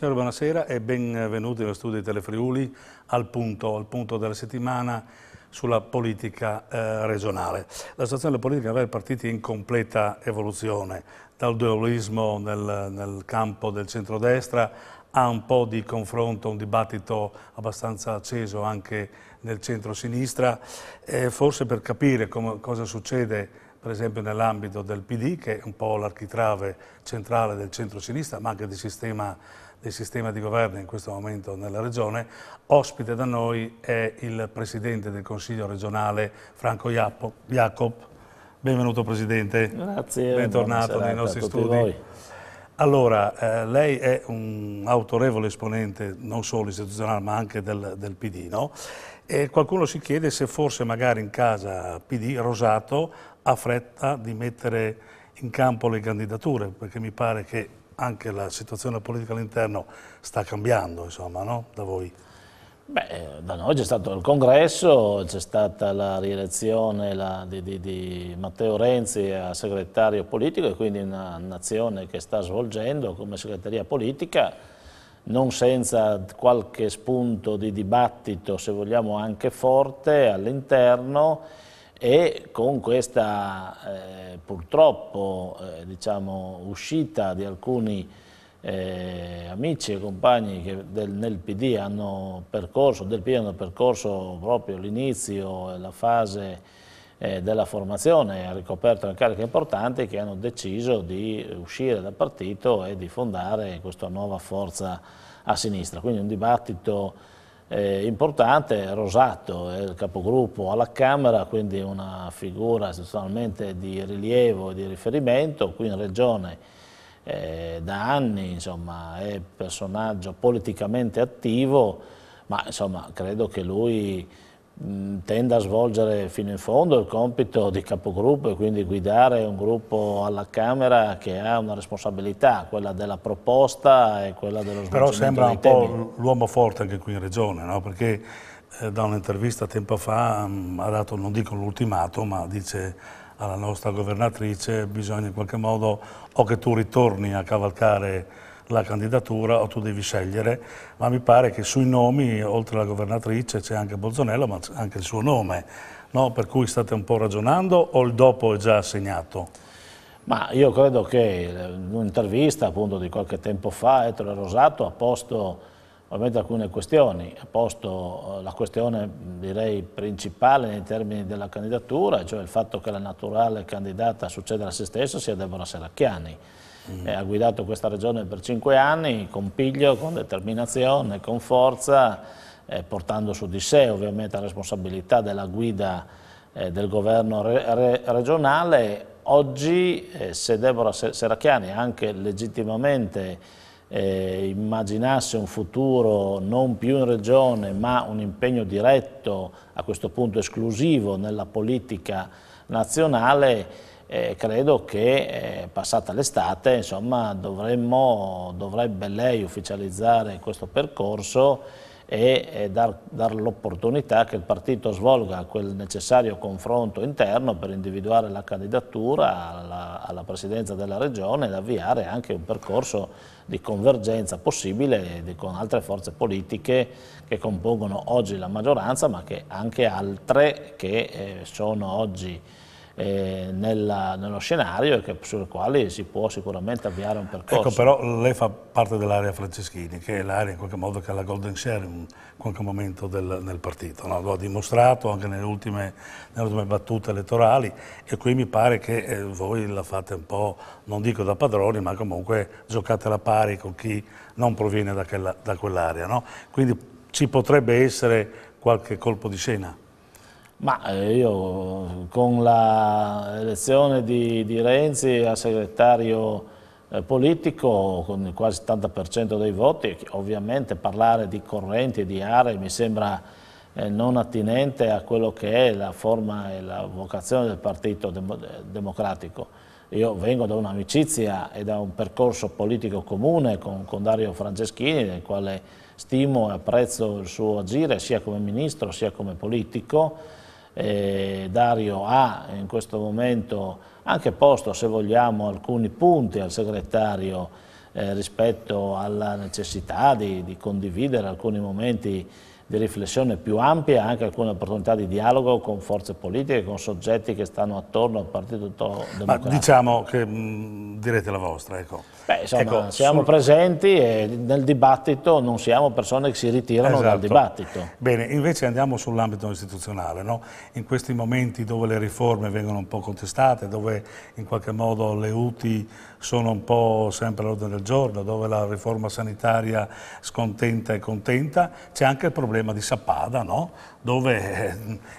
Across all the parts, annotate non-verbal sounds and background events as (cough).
Signore, buonasera e benvenuti allo studio di Telefriuli al punto, al punto della settimana sulla politica eh, regionale. La situazione della politica regionale è partita in completa evoluzione, dal dualismo nel, nel campo del centrodestra a un po' di confronto, un dibattito abbastanza acceso anche nel centro-sinistra, eh, forse per capire come, cosa succede per esempio nell'ambito del PD, che è un po' l'architrave centrale del centro-sinistra, ma anche del sistema del sistema di governo in questo momento nella regione. Ospite da noi è il presidente del Consiglio regionale Franco Jacob. Benvenuto Presidente. Grazie. Bentornato nei nostri studi. Voi. Allora, eh, lei è un autorevole esponente non solo istituzionale ma anche del, del PD, no? E qualcuno si chiede se forse magari in casa PD Rosato ha fretta di mettere in campo le candidature, perché mi pare che anche la situazione politica all'interno sta cambiando, insomma, no? da voi? Beh, eh, da noi c'è stato il congresso, c'è stata la rielezione la, di, di, di, Matteo Renzi a segretario politico e quindi un'azione che sta svolgendo come segreteria politica, non senza qualche spunto di dibattito, se vogliamo anche forte, all'interno e con questa eh, purtroppo eh, diciamo, uscita di alcuni eh, amici e compagni che del, nel PD hanno percorso, del PD hanno percorso proprio l'inizio e la fase eh, della formazione, ha ricoperto una carica importante che hanno deciso di uscire dal partito e di fondare questa nuova forza a sinistra. Quindi un dibattito eh, importante, Rosato è il capogruppo alla Camera, quindi una figura istituzionalmente di rilievo e di riferimento, qui in Regione eh, da anni insomma, è personaggio politicamente attivo, ma insomma, credo che lui Mm, tende a svolgere fino in fondo il compito di capogruppo e quindi guidare un gruppo alla Camera che ha una responsabilità, quella della proposta e quella dello svolgimento Però sembra un po' l'uomo forte anche qui in Regione, no? perché eh, da un'intervista tempo fa mh, mm, ha dato, non dico l'ultimato, ma dice alla nostra governatrice bisogna in qualche modo o che tu ritorni a cavalcare la candidatura o tu devi scegliere, ma mi pare che sui nomi, oltre alla governatrice, c'è anche Bolzonello, ma c'è anche il suo nome, no? per cui state un po' ragionando o il dopo è già assegnato? Ma io credo che in un'intervista appunto di qualche tempo fa, Ettore Rosato ha posto ovviamente alcune questioni, ha posto eh, la questione direi principale nei termini della candidatura, cioè il fatto che la naturale candidata succeda a se stessa sia Deborah Seracchiani mm. eh, ha guidato questa regione per cinque anni con piglio, con determinazione, con forza, eh, portando su di sé ovviamente la responsabilità della guida eh, del governo re re regionale. Oggi eh, se Deborah Seracchiani anche legittimamente eh, immaginasse un futuro non più in regione ma un impegno diretto, a questo punto esclusivo, nella politica nazionale, eh, credo che eh, passata l'estate dovrebbe lei ufficializzare questo percorso e, e dar, dar l'opportunità che il partito svolga quel necessario confronto interno per individuare la candidatura alla, alla presidenza della regione ed avviare anche un percorso di convergenza possibile di, con altre forze politiche che compongono oggi la maggioranza ma che anche altre che eh, sono oggi eh, nella, nello scenario e sul quale si può sicuramente avviare un percorso. Ecco, però lei fa parte dell'area Franceschini, che è l'area in qualche modo che ha la golden share in qualche momento del, nel partito, no? lo ha dimostrato anche nelle ultime, nelle ultime, battute elettorali e qui mi pare che eh, voi la fate un po', non dico da padroni, ma comunque giocate alla pari con chi non proviene da, quell'area. no? Quindi ci potrebbe essere qualche colpo di scena? Ma eh, io con l'elezione di, di, Renzi a segretario eh, politico con il quasi 70% dei voti, ovviamente parlare di correnti e di aree mi sembra eh, non attinente a quello che è la forma e la vocazione del Partito Demo Democratico. Io vengo da un'amicizia e da un percorso politico comune con, con Dario Franceschini, nel quale stimo e apprezzo il suo agire sia come ministro sia come politico, eh, Dario ha in questo momento anche posto, se vogliamo, alcuni punti al segretario eh, rispetto alla necessità di, di condividere alcuni momenti di riflessione più ampia anche alcune opportunità di dialogo con forze politiche, con soggetti che stanno attorno al Partito Democratico. Ma diciamo che mh, mm, direte la vostra, ecco. Beh, insomma, ecco, siamo sul... presenti e nel dibattito non siamo persone che si ritirano esatto. dal dibattito. Bene, invece andiamo sull'ambito istituzionale, no? in questi momenti dove le riforme vengono un po' contestate, dove in qualche modo le UTI sono un po' sempre all'ordine del giorno, dove la riforma sanitaria scontenta e contenta, c'è anche il problema di Sappada, no? dove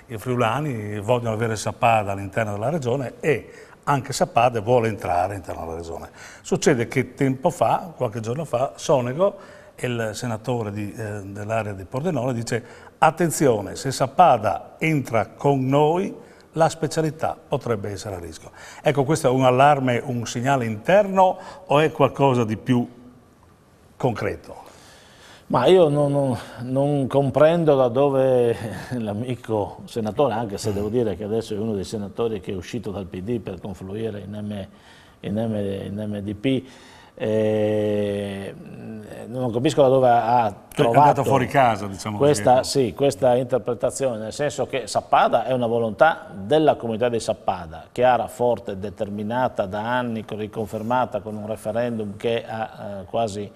eh, i friulani vogliono avere Sappada all'interno della regione e anche Sappada vuole entrare all'interno della regione. Succede che tempo fa, qualche giorno fa, Sonego il senatore eh, dell'area di Pordenone dice attenzione, se Sappada entra con noi la specialità potrebbe essere a rischio. Ecco, questo è un allarme, un segnale interno o è qualcosa di più concreto? Ma io non, non, non comprendo da dove (laughs) l'amico senatore, anche se devo dire che adesso è uno dei senatori che è uscito dal PD per confluire in, M, in, M, in MDP, eh, mm, non capisco da dove ha trovato fuori casa, diciamo questa, ecco. sì, questa, interpretazione, nel senso che Sappada è una volontà della comunità di Sappada, chiara, forte, determinata da anni, riconfermata con un referendum che ha eh, quasi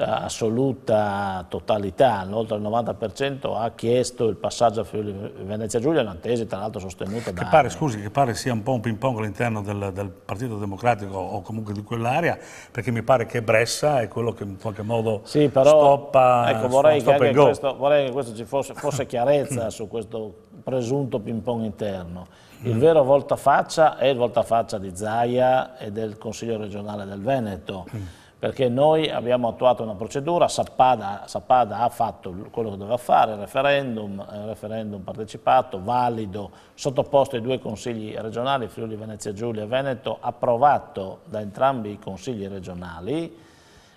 eh, assoluta totalità, oltre il 90% ha chiesto il passaggio a Friuli Venezia Giulia, una tesi tra l'altro sostenuta da... Che pare, scusi, che pare sia un po' un ping pong all'interno del, del, Partito Democratico o comunque di quell'area, perché mi pare che Bressa è quello che in qualche modo sì, però, stoppa ecco, vorrei, stop che questo, vorrei che questo ci fosse, fosse chiarezza mm. su questo presunto ping pong interno. Il mm. vero voltafaccia è il voltafaccia di Zaia e del Consiglio regionale del Veneto. Mm perché noi abbiamo attuato una procedura, Sappada, Sappada ha fatto quello che doveva fare, referendum, eh, referendum partecipato, valido, sottoposto ai due consigli regionali, Friuli Venezia Giulia e Veneto, approvato da entrambi i consigli regionali,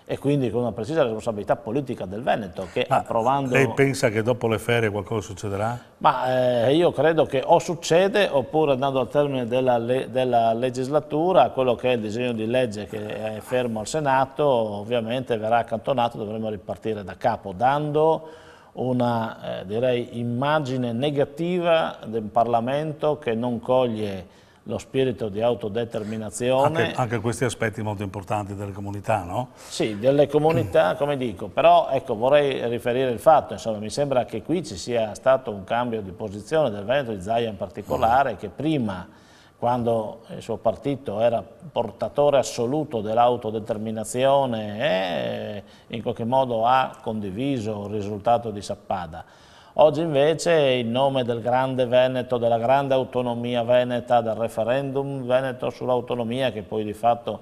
e quindi con una precisa responsabilità politica del Veneto che Ma approvando... Lei pensa che dopo le ferie qualcosa succederà? Ma eh, io credo che o succede oppure andando al termine della, le della, legislatura quello che è il disegno di legge che è fermo al Senato ovviamente verrà accantonato dovremo ripartire da capo dando una eh, direi, immagine negativa del Parlamento che non coglie lo spirito di autodeterminazione. Anche, anche, questi aspetti molto importanti delle comunità, no? Sì, delle comunità, come dico, però ecco, vorrei riferire il fatto, insomma, mi sembra che qui ci sia stato un cambio di posizione del Veneto, di Zaia in particolare, mm. che prima, quando il suo partito era portatore assoluto dell'autodeterminazione, eh, in qualche modo ha condiviso il risultato di Sappada, Oggi invece in nome del grande Veneto, della grande autonomia veneta, del referendum veneto sull'autonomia che poi di fatto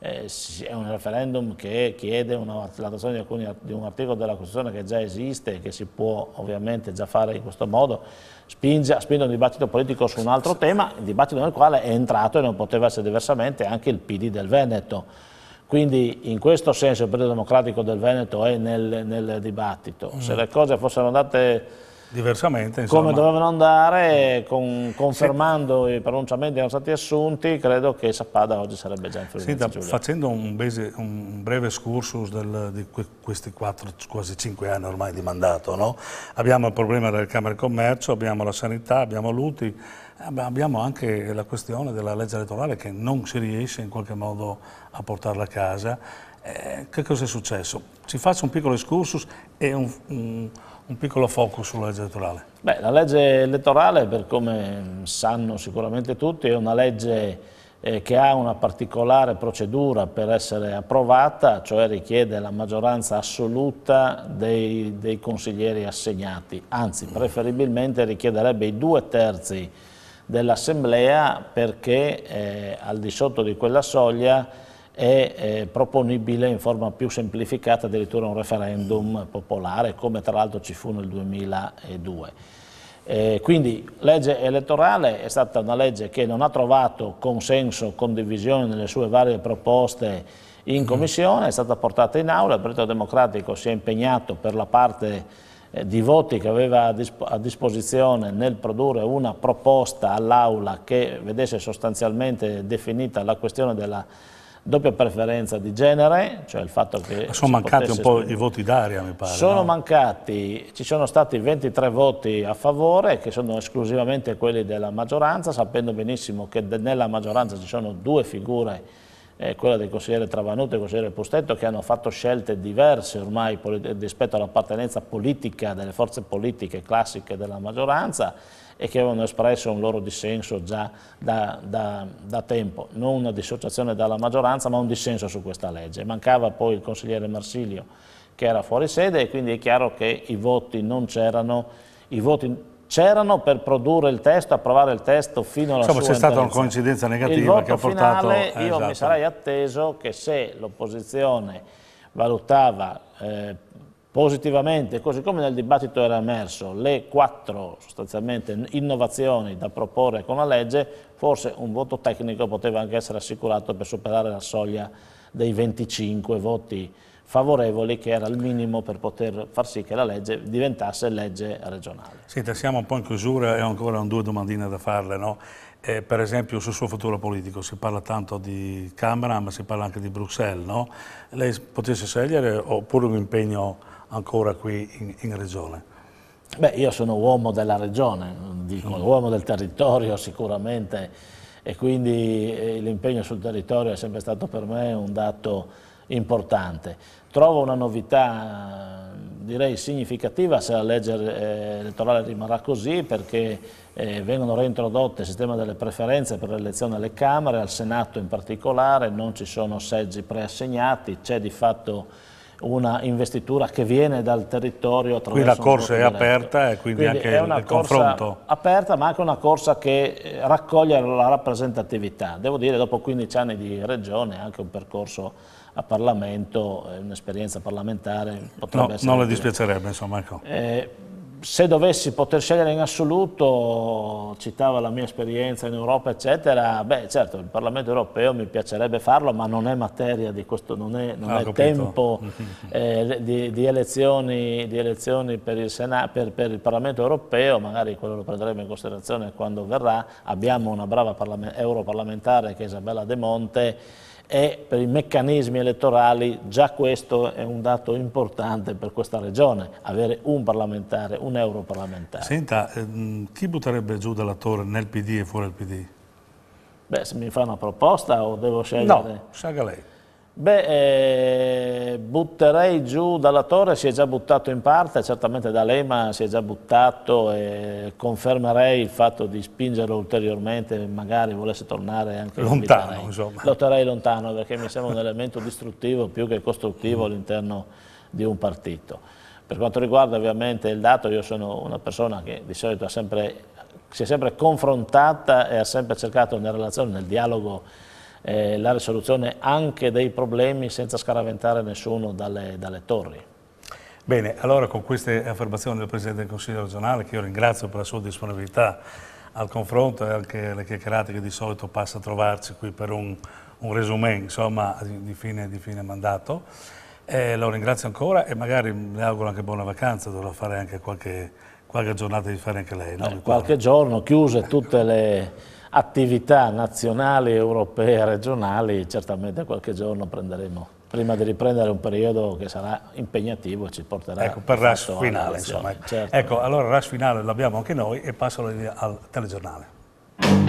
eh, è un referendum che chiede una, l'attuazione di, di un articolo della Costituzione che già esiste e che si può ovviamente già fare in questo modo, spinge, spinge un dibattito politico su un altro tema, un dibattito nel quale è entrato e non poteva essere diversamente anche il PD del Veneto quindi in questo senso il Partito Democratico del Veneto è nel, nel dibattito. Se le cose fossero andate Diversamente, insomma. Come dovevano andare, mm. con, confermando sì. i pronunciamenti che erano stati assunti, credo che Sappada oggi sarebbe già in Friulenza sì, da, Facendo un, base, un, breve excursus del, di que, questi 4, quasi 5 anni ormai di mandato, no? abbiamo il problema delle Camere di Commercio, abbiamo la sanità, abbiamo l'UTI, abbiamo anche la questione della legge elettorale che non si riesce in qualche modo a portarla a casa. Eh, che cosa è successo? Ci faccio un piccolo excursus e un, un un piccolo focus sulla legge elettorale. Beh, la legge elettorale, per come sanno sicuramente tutti, è una legge eh, che ha una particolare procedura per essere approvata, cioè richiede la maggioranza assoluta dei, dei consiglieri assegnati, anzi preferibilmente richiederebbe i due terzi dell'assemblea perché eh, al di sotto di quella soglia è eh, proponibile in forma più semplificata addirittura un referendum popolare come tra l'altro ci fu nel 2002. Eh, quindi legge elettorale è stata una legge che non ha trovato consenso, condivisione nelle sue varie proposte in commissione, è stata portata in aula, il Partito Democratico si è impegnato per la parte eh, di voti che aveva a, disp a disposizione nel produrre una proposta all'aula che vedesse sostanzialmente definita la questione della doppia preferenza di genere, cioè il fatto che... Sono mancati un po' i voti d'aria, mi pare. Sono no? mancati, ci sono stati 23 voti a favore, che sono esclusivamente quelli della maggioranza, sapendo benissimo che nella maggioranza ci sono due figure, eh, quella del consigliere Travanuto e del consigliere Pustetto, che hanno fatto scelte diverse ormai eh, rispetto all'appartenenza politica delle forze politiche classiche della maggioranza, e che avevano espresso un loro dissenso già da, da, da tempo, non una dissociazione dalla maggioranza ma un dissenso su questa legge. Mancava poi il consigliere Marsilio che era fuori sede e quindi è chiaro che i voti non c'erano, i voti c'erano per produrre il testo, approvare il testo fino alla Insomma, sua c'è stata una coincidenza negativa che ha portato... Finale, io esatto. mi sarei atteso che se l'opposizione valutava eh, positivamente, così come nel dibattito era emerso, le quattro sostanzialmente innovazioni da proporre con la legge, forse un voto tecnico poteva anche essere assicurato per superare la soglia dei 25 voti favorevoli che era il minimo per poter far sì che la legge diventasse legge regionale. Senta, siamo un po' in chiusura e ho ancora due domandine da farle. No? Eh, per esempio sul suo futuro politico si parla tanto di Camera ma si parla anche di Bruxelles. No? Lei potesse scegliere oppure un impegno ancora qui in, in regione? Beh, io sono uomo della regione, dico, mm. uomo del territorio sicuramente e quindi eh, l'impegno sul territorio è sempre stato per me un dato importante. Trovo una novità eh, direi significativa se la legge eh, elettorale rimarrà così perché vengono reintrodotte il sistema delle preferenze per l'elezione alle Camere, al Senato in particolare, non ci sono seggi preassegnati, c'è di fatto una investitura che viene dal territorio attraverso... Qui la corsa è aperta e quindi, quindi anche è una il corsa confronto. aperta ma anche una corsa che eh, raccoglie la rappresentatività. Devo dire dopo 15 anni di regione anche un percorso a Parlamento, eh, un'esperienza parlamentare potrebbe no, essere... Non le dispiacerebbe insomma. Ecco. Eh, se dovessi poter scegliere in assoluto, citava la mia esperienza in Europa, eccetera, beh certo il Parlamento europeo mi piacerebbe farlo, ma non è materia di questo, non è, non ah, è tempo (laughs) eh, di, di, elezioni, di, elezioni, per il, Sena, per, per il Parlamento europeo, magari quello lo prenderemo in considerazione quando verrà, abbiamo una brava europarlamentare che è Isabella De Monte, e per i meccanismi elettorali già questo è un dato importante per questa regione, avere un parlamentare, un europarlamentare. Senta, ehm, chi butterebbe giù dalla torre nel PD e fuori dal PD? Beh, se mi fa una proposta o devo scegliere? No, scelga lei. Beh, eh, butterei giù dalla torre, si è già buttato in parte, certamente da lei, ma si è già buttato e confermerei il fatto di spingerlo ulteriormente, magari volesse tornare anche lontano. Insomma. Lotterei lontano perché mi sembra un elemento distruttivo più che costruttivo all'interno di un partito. Per quanto riguarda ovviamente il dato, io sono una persona che di solito sempre, si è sempre confrontata e ha sempre cercato nella relazione, nel dialogo, eh, la risoluzione anche dei problemi senza scaraventare nessuno dalle, dalle torri. Bene, allora con queste affermazioni del Presidente del Consiglio regionale, che io ringrazio per la sua disponibilità al confronto e anche le chiacchierate che di solito passa a trovarci qui per un, un resumé insomma, di, fine, di fine mandato. Eh, lo ringrazio ancora e magari le auguro anche buona vacanza, dovrò fare anche qualche, qualche giornata di fare anche lei. No? Eh, qualche giorno, chiuse tutte le attività nazionali, europee, regionali, certamente qualche giorno prenderemo prima di riprendere un periodo che sarà impegnativo e ci porterà ecco, per rush finale insomma. Certo. Ecco, allora rush finale l'abbiamo anche noi e passo al telegiornale.